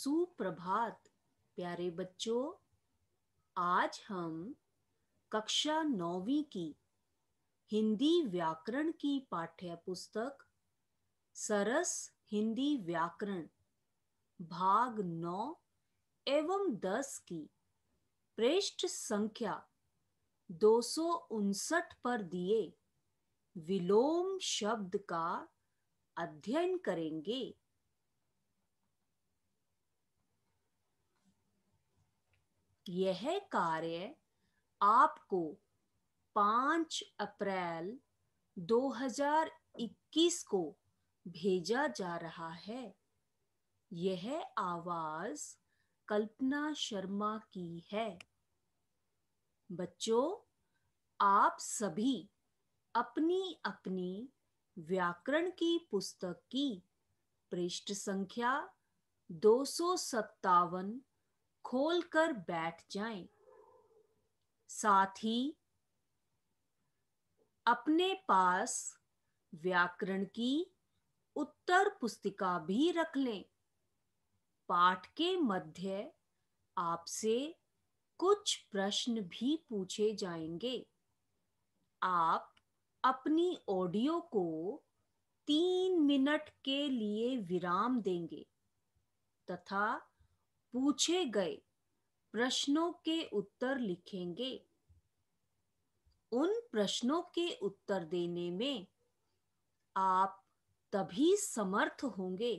सुप्रभात प्यारे बच्चों आज हम कक्षा नौवीं की हिंदी व्याकरण की पाठ्य पुस्तक सरस हिंदी व्याकरण भाग नौ एवं दस की पृष्ठ संख्या दो पर दिए विलोम शब्द का अध्ययन करेंगे यह कार्य आपको 5 अप्रैल 2021 को भेजा जा रहा है यह आवाज कल्पना शर्मा की है बच्चों आप सभी अपनी अपनी व्याकरण की पुस्तक की पृष्ठ संख्या दो सौ सत्तावन खोल कर बैठ जाएं। साथ ही अपने पास व्याकरण की उत्तर पुस्तिका भी रख लें पाठ के मध्य आपसे कुछ प्रश्न भी पूछे जाएंगे आप अपनी ऑडियो को तीन मिनट के लिए विराम देंगे तथा पूछे गए प्रश्नों के उत्तर लिखेंगे उन प्रश्नों के उत्तर देने में आप तभी समर्थ होंगे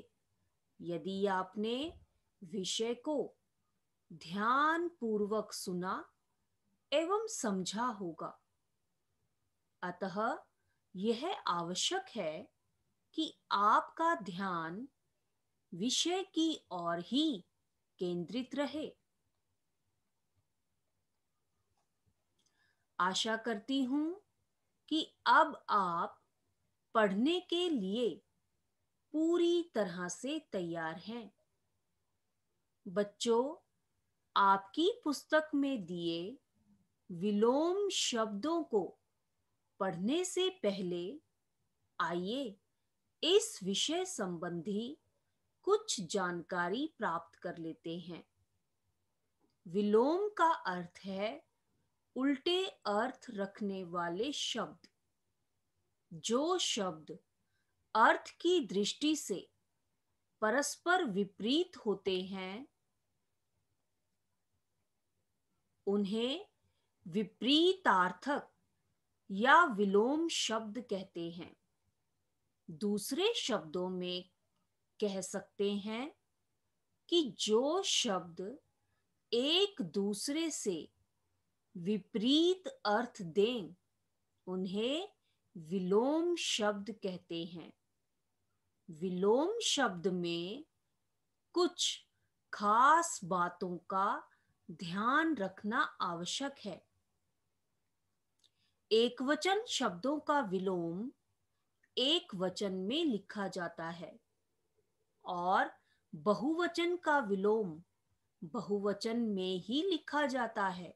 यदि आपने विषय को ध्यान पूर्वक सुना एवं समझा होगा अतः यह आवश्यक है कि आपका ध्यान विषय की ओर ही केंद्रित रहे आशा करती हूं कि अब आप पढ़ने के लिए पूरी तरह से तैयार हैं बच्चों आपकी पुस्तक में दिए विलोम शब्दों को पढ़ने से पहले आइए इस विषय संबंधी कुछ जानकारी प्राप्त कर लेते हैं विलोम का अर्थ है उल्टे अर्थ रखने वाले शब्द जो शब्द अर्थ की दृष्टि से परस्पर विपरीत होते हैं उन्हें विपरीतार्थक या विलोम शब्द कहते हैं दूसरे शब्दों में कह सकते हैं कि जो शब्द एक दूसरे से विपरीत अर्थ दें उन्हें विलोम शब्द कहते हैं विलोम शब्द में कुछ खास बातों का ध्यान रखना आवश्यक है एक वचन शब्दों का विलोम एक वचन में लिखा जाता है और बहुवचन का विलोम बहुवचन में ही लिखा जाता है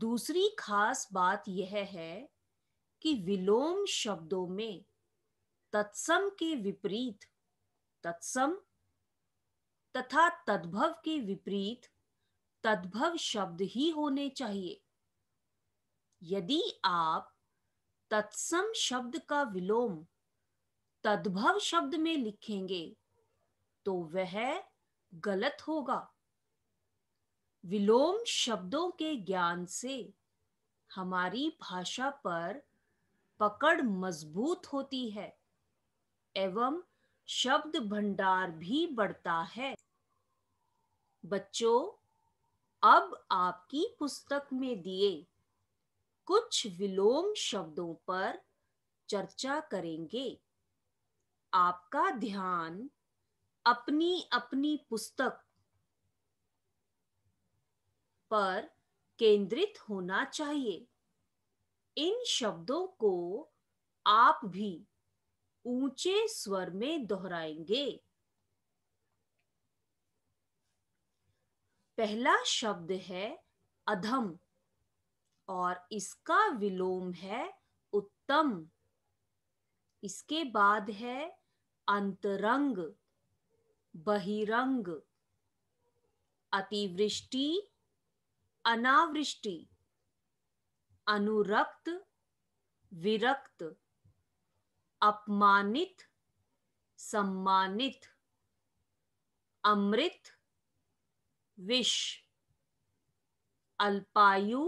दूसरी खास बात यह है कि विलोम शब्दों में तत्सम के विपरीत तत्सम तथा तद्भव के विपरीत तद्भव शब्द ही होने चाहिए यदि आप तत्सम शब्द का विलोम तद्भव शब्द में लिखेंगे तो वह गलत होगा विलोम शब्दों के ज्ञान से हमारी भाषा पर पकड़ मजबूत होती है एवं शब्द भंडार भी बढ़ता है बच्चों अब आपकी पुस्तक में दिए कुछ विलोम शब्दों पर चर्चा करेंगे आपका ध्यान अपनी अपनी पुस्तक पर केंद्रित होना चाहिए इन शब्दों को आप भी ऊंचे स्वर में दोहराएंगे पहला शब्द है अधम और इसका विलोम है उत्तम इसके बाद है अंतरंग बहिरंग अतिवृष्टि अनावृष्टि अनुरक्त विरक्त अपमानित सम्मानित अमृत विष अल्पायु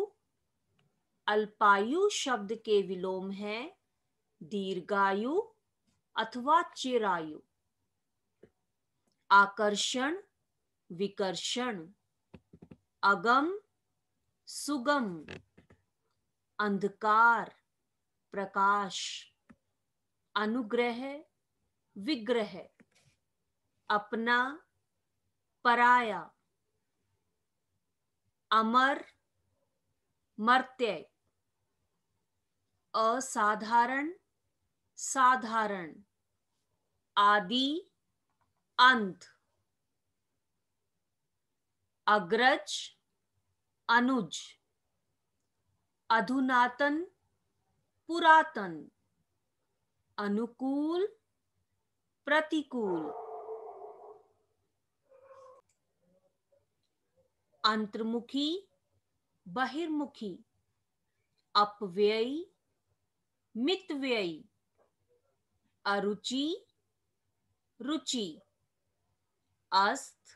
अल्पायु शब्द के विलोम है दीर्घायु अथवा चिरायु आकर्षण विकर्षण अगम सुगम अंधकार प्रकाश अनुग्रह विग्रह अपना पराया अमर मर्त्य असाधारण साधारण आदि अंत अग्रज अनुज अधुनातन पुरातन अनुकूल प्रतिकूल अंतर्मुखी बहिर्मुखी अपव्ययी मितव्ययी अरुचि रुचि अस्त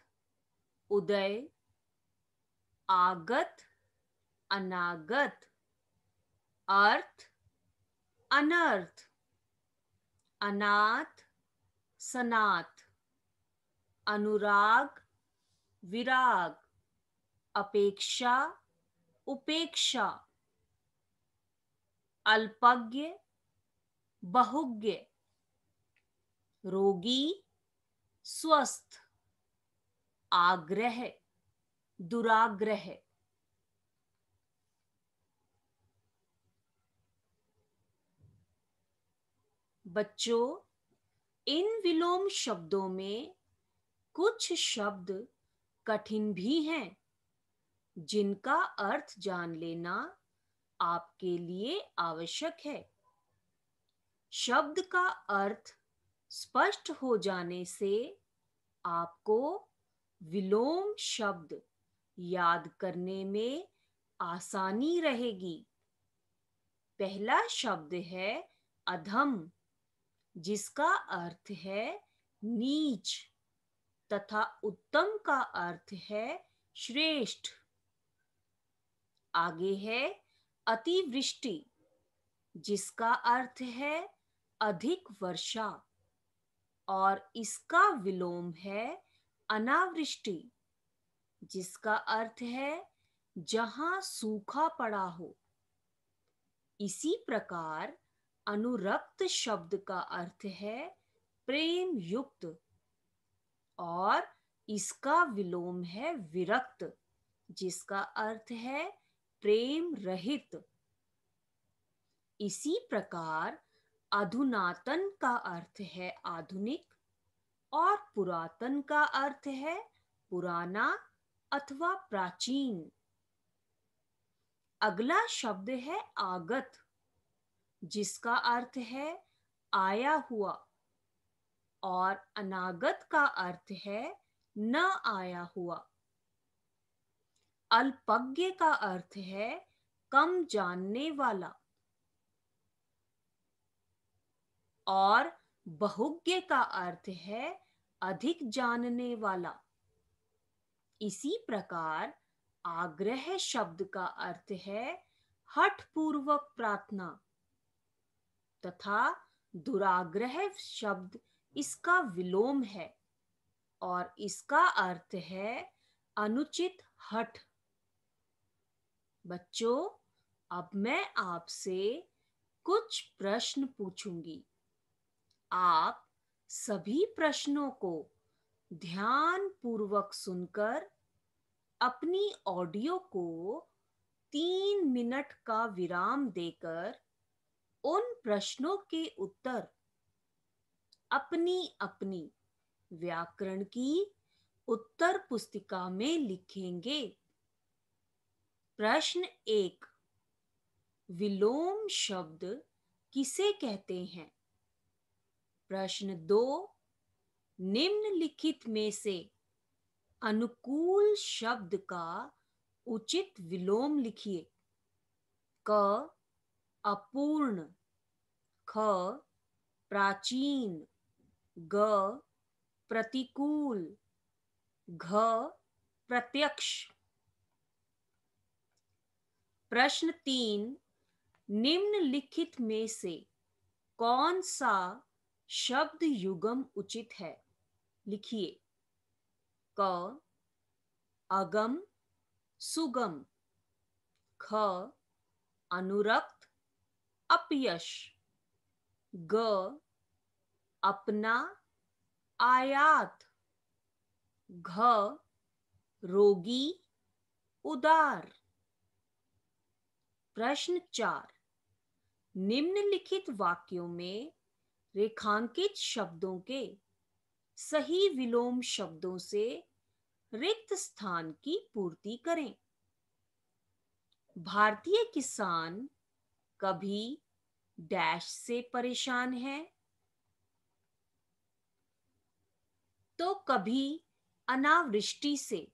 उदय आगत अनागत अर्थ अनर्थ अनाथ सनाथ अनुराग विराग अपेक्षा उपेक्षा अल्पज्ञ बहुज्ञ रोगी स्वस्थ आग्रह दुराग्रह बच्चों इन विलोम शब्दों में कुछ शब्द कठिन भी हैं जिनका अर्थ जान लेना आपके लिए आवश्यक है शब्द का अर्थ स्पष्ट हो जाने से आपको विलोम शब्द याद करने में आसानी रहेगी पहला शब्द है अधम जिसका अर्थ है नीच तथा उत्तम का अर्थ है श्रेष्ठ आगे है अतिवृष्टि जिसका अर्थ है अधिक वर्षा और इसका विलोम है अनावृष्टि जिसका अर्थ है जहां सूखा पड़ा हो इसी प्रकार अनुरक्त शब्द का अर्थ है प्रेम युक्त और इसका विलोम है विरक्त जिसका अर्थ है प्रेम रहित इसी प्रकार अधुनातन का अर्थ है आधुनिक और पुरातन का अर्थ है पुराना अथवा प्राचीन अगला शब्द है आगत जिसका अर्थ है आया हुआ और अनागत का अर्थ है न आया हुआ अल्पज्ञ का अर्थ है कम जानने वाला और बहुज्ञ का अर्थ है अधिक जानने वाला इसी प्रकार आग्रह शब्द का अर्थ है हठ पूर्वक प्रार्थना तथा दुराग्रह शब्द इसका विलोम है और इसका अर्थ है अनुचित हठ बच्चों अब मैं आपसे कुछ प्रश्न पूछूंगी आप सभी प्रश्नों को ध्यान पूर्वक सुनकर अपनी ऑडियो को तीन मिनट का विराम देकर उन प्रश्नों के उत्तर अपनी अपनी व्याकरण की उत्तर पुस्तिका में लिखेंगे प्रश्न एक विलोम शब्द किसे कहते हैं प्रश्न दो निम्नलिखित में से अनुकूल शब्द का उचित विलोम लिखिए क अपूर्ण ख प्राचीन ग प्रतिकूल घ प्रत्यक्ष प्रश्न तीन निम्नलिखित में से कौन सा शब्द युगम उचित है लिखिए क अगम सुगम ख अनुरक्त अपयश ग अपना आयात घ रोगी उदार प्रश्न चार निम्नलिखित वाक्यों में रेखांकित शब्दों के सही विलोम शब्दों से रिक्त स्थान की पूर्ति करें भारतीय किसान कभी डैश से परेशान है तो कभी अनावृष्टि से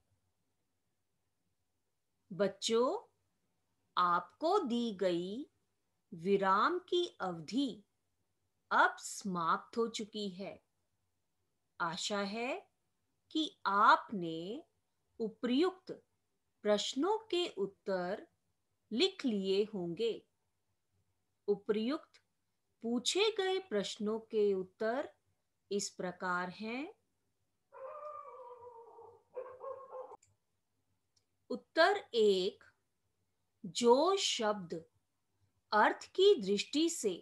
बच्चों आपको दी गई विराम की अवधि अब समाप्त हो चुकी है आशा है कि आपने उपयुक्त प्रश्नों के उत्तर लिख लिए होंगे उपयुक्त पूछे गए प्रश्नों के उत्तर इस प्रकार हैं उत्तर एक जो शब्द अर्थ की दृष्टि से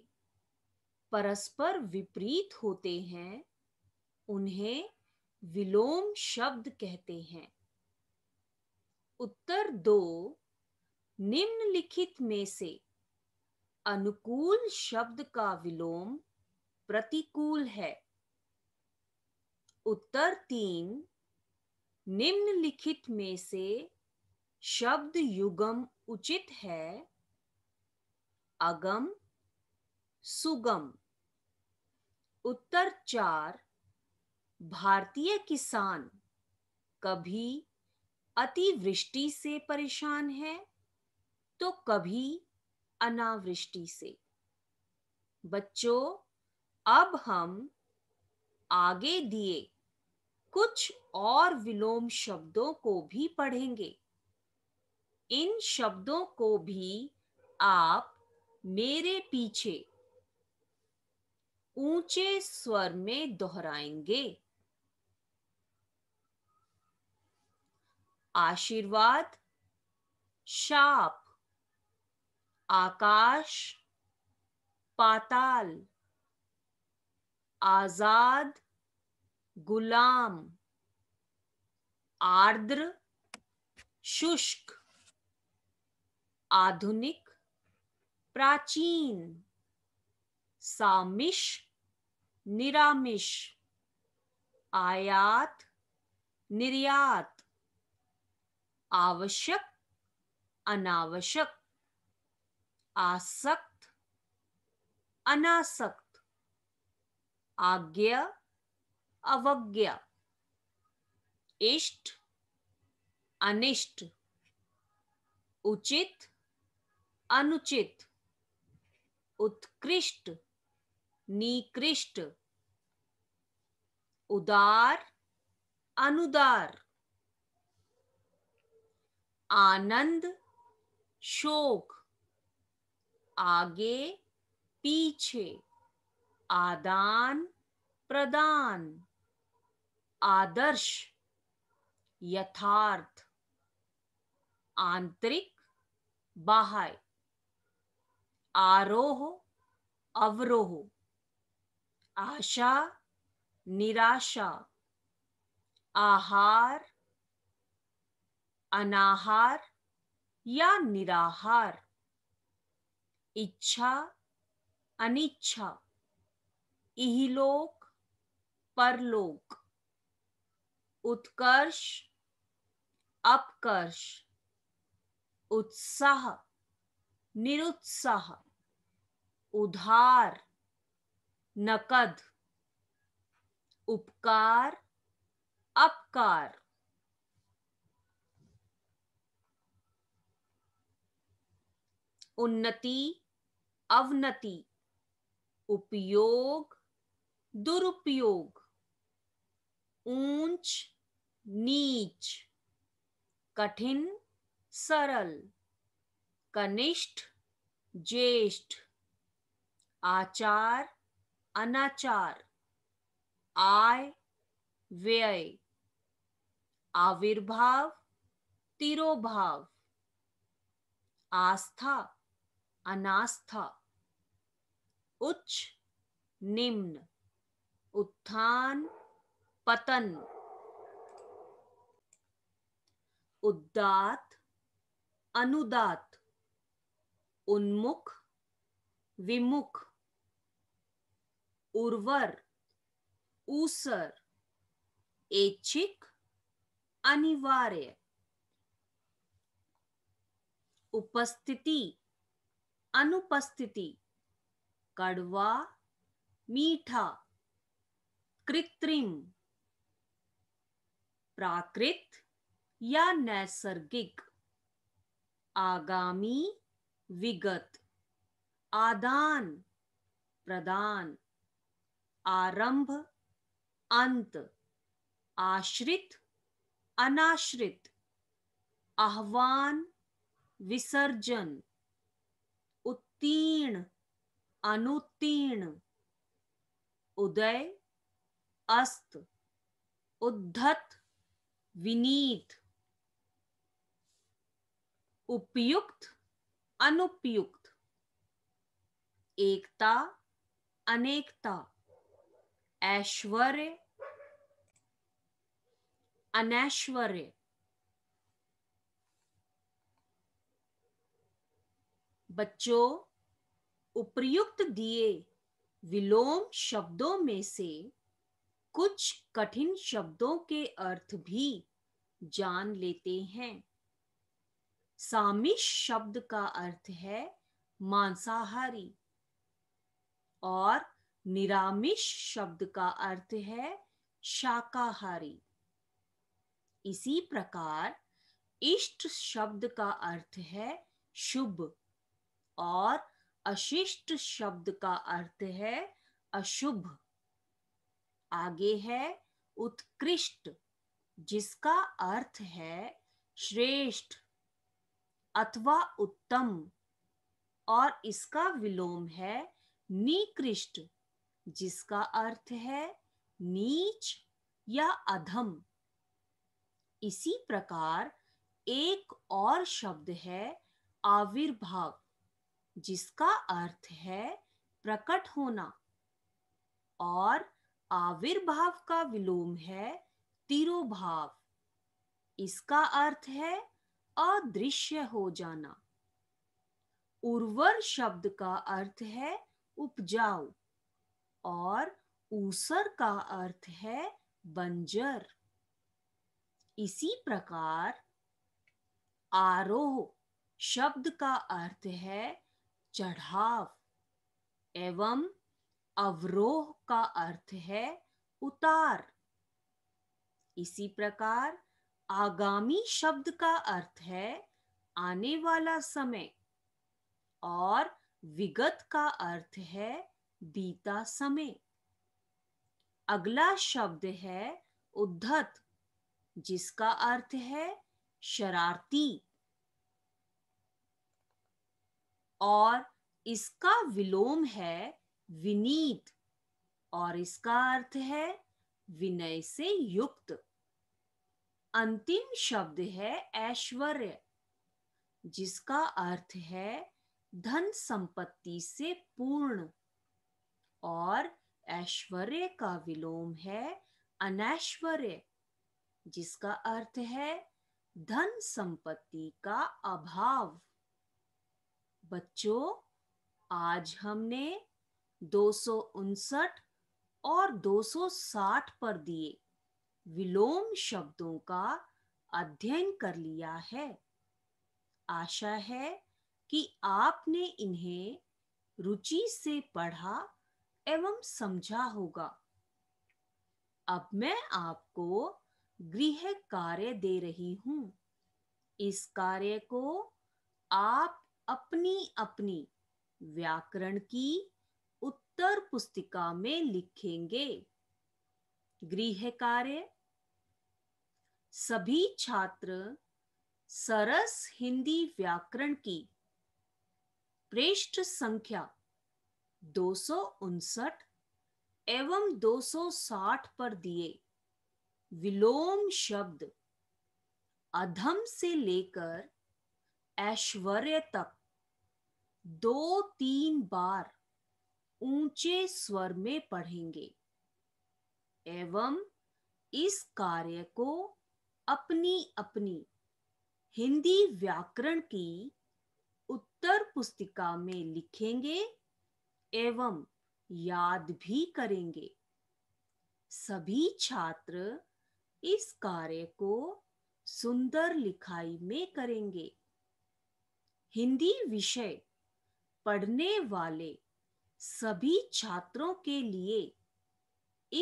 परस्पर विपरीत होते हैं उन्हें विलोम शब्द कहते हैं उत्तर दो निम्नलिखित में से अनुकूल शब्द का विलोम प्रतिकूल है उत्तर तीन निम्नलिखित में से शब्द युगम उचित है अगम सुगम उत्तर चार भारतीय किसान कभी अतिवृष्टि से परेशान है तो कभी अनावृष्टि से बच्चों अब हम आगे दिए कुछ और विलोम शब्दों को भी पढ़ेंगे इन शब्दों को भी आप मेरे पीछे ऊंचे स्वर में दोहराएंगे आशीर्वाद शाप आकाश पाताल आजाद गुलाम आर्द्र शुष्क आधुनिक प्राचीन सामिश निरामिश आयात निर्यात आवश्यक अनावश्यक आसक्त अनासक्त आज्ञा अवज्ञा इष्ट अनिष्ट उचित अनुचित उत्कृष्ट निकृष्ट उदार अनुदार आनंद शोक आगे पीछे आदान प्रदान आदर्श यथार्थ आंतरिक बाह्य आरोह अवरोह आशा निराशा आहार अनाहार या निराहार इच्छा अनिच्छा इहलोक परलोक उत्कर्ष अपकर्ष उत्साह निरुत्साह उधार नकद उपकार अपकार उन्नति अवनति उपयोग दुरुपयोग ऊंच नीच कठिन सरल कनिष्ठ ज्येष्ठ आचार अनाचार आय व्यय आविर्भाव तिरोभाव आस्था अनास्था उच्च निम्न उत्थान पतन उदात अनुदात उन्मुख विमुख उर्वर ऊसर ऐच्छिक अनिवार्य उपस्थिति अनुपस्थिति कड़वा मीठा कृत्रिम प्राकृत या नैसर्गिक आगामी विगत आदान प्रदान आरंभ अंत आश्रित अनाश्रित आह्वान विसर्जन उत्तीर्ण अनुत्तीर्ण उदय अस्त उद्धत विनीत उपयुक्त अनुपयुक्त एकता अनेकता ऐश्वर्य अनैश्वर्य बच्चों उपयुक्त दिए विलोम शब्दों में से कुछ कठिन शब्दों के अर्थ भी जान लेते हैं सामिश शब्द का अर्थ है मांसाहारी और निरामिष शब्द का अर्थ है शाकाहारी इसी प्रकार इष्ट शब्द का अर्थ है शुभ और अशिष्ट शब्द का अर्थ है अशुभ आगे है उत्कृष्ट जिसका अर्थ है श्रेष्ठ अथवा उत्तम और इसका विलोम है निकृष्ट जिसका अर्थ है नीच या अधम इसी प्रकार एक और शब्द है आविर्भाव जिसका अर्थ है प्रकट होना और आविर्भाव का विलोम है तिरोभाव इसका अर्थ है अदृश्य हो जाना उर्वर शब्द का अर्थ है उपजाऊ और ऊसर का अर्थ है बंजर इसी प्रकार आरोह शब्द का अर्थ है चढ़ाव एवं अवरोह का अर्थ है उतार इसी प्रकार आगामी शब्द का अर्थ है आने वाला समय और विगत का अर्थ है बीता समय अगला शब्द है उद्धत जिसका अर्थ है शरारती और इसका विलोम है विनीत और इसका अर्थ है विनय से युक्त अंतिम शब्द है ऐश्वर्य जिसका अर्थ है धन संपत्ति से पूर्ण और ऐश्वर्य का विलोम है अनैश्वर्य जिसका अर्थ है धन संपत्ति का अभाव बच्चों आज हमने दो और 260 पर दिए विलोम शब्दों का अध्ययन कर लिया है आशा है कि आपने इन्हें रुचि से पढ़ा एवं समझा होगा अब मैं आपको गृह कार्य दे रही हूं इस कार्य को आप अपनी अपनी व्याकरण की उत्तर पुस्तिका में लिखेंगे गृह कार्य सभी छात्र सरस हिंदी व्याकरण की पृष्ठ संख्या दो एवं 260 पर दिए विलोम शब्द अधम से लेकर ऐश्वर्य तक दो तीन बार ऊंचे स्वर में पढ़ेंगे एवं इस कार्य को अपनी अपनी हिंदी व्याकरण की उत्तर पुस्तिका में लिखेंगे एवं याद भी करेंगे सभी छात्र इस कार्य को सुंदर लिखाई में करेंगे हिंदी विषय पढ़ने वाले सभी छात्रों के लिए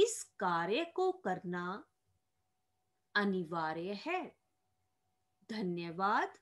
इस कार्य को करना अनिवार्य है धन्यवाद